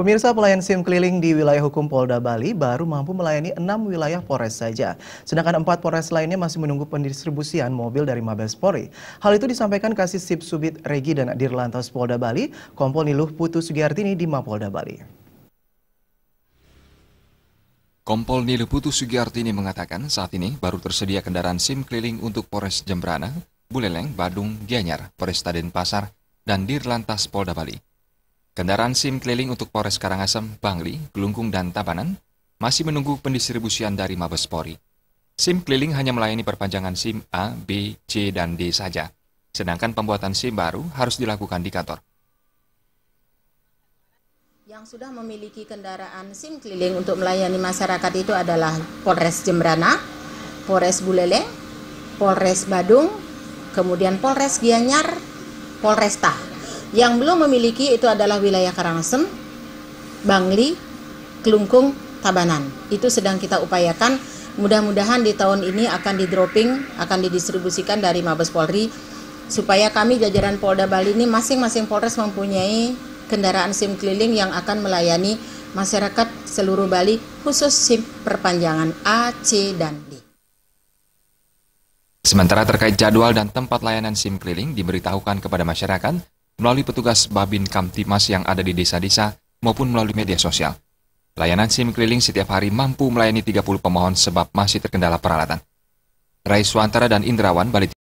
Pemirsa pelayan SIM keliling di wilayah hukum Polda Bali baru mampu melayani 6 wilayah Polres saja. Sedangkan 4 Polres lainnya masih menunggu pendistribusian mobil dari Mabes Polri. Hal itu disampaikan Kasih Sip Subit Regi dan Dirlantas Polda Bali, Kompol Niluh Putu Sugiartini di Mapolda Bali. Kompol Niluh Putu Sugiartini mengatakan saat ini baru tersedia kendaraan SIM keliling untuk Polres Jembrana, Buleleng, Badung, Gianyar, Polres Taden Pasar dan Dirlantas Polda Bali. Kendaraan SIM keliling untuk Polres Karangasem, Bangli, Gelungkung, dan Tabanan masih menunggu pendistribusian dari Mabes Polri. SIM keliling hanya melayani perpanjangan SIM A, B, C, dan D saja, sedangkan pembuatan SIM baru harus dilakukan di kantor. Yang sudah memiliki kendaraan SIM keliling untuk melayani masyarakat itu adalah Polres Jembrana, Polres Buleleng, Polres Badung, kemudian Polres Gianyar, Polresta. Yang belum memiliki itu adalah wilayah Karangasem, Bangli, Kelungkung, Tabanan. Itu sedang kita upayakan. Mudah-mudahan di tahun ini akan di dropping, akan didistribusikan dari Mabes Polri supaya kami jajaran Polda Bali ini masing-masing Polres mempunyai kendaraan SIM keliling yang akan melayani masyarakat seluruh Bali khusus SIM perpanjangan A, C, dan D. Sementara terkait jadwal dan tempat layanan SIM keliling diberitahukan kepada masyarakat melalui petugas Babin Kamtimas yang ada di desa-desa maupun melalui media sosial. Layanan SIM keliling setiap hari mampu melayani 30 pemohon sebab masih terkendala peralatan. Rai Suantara dan Indrawan Balit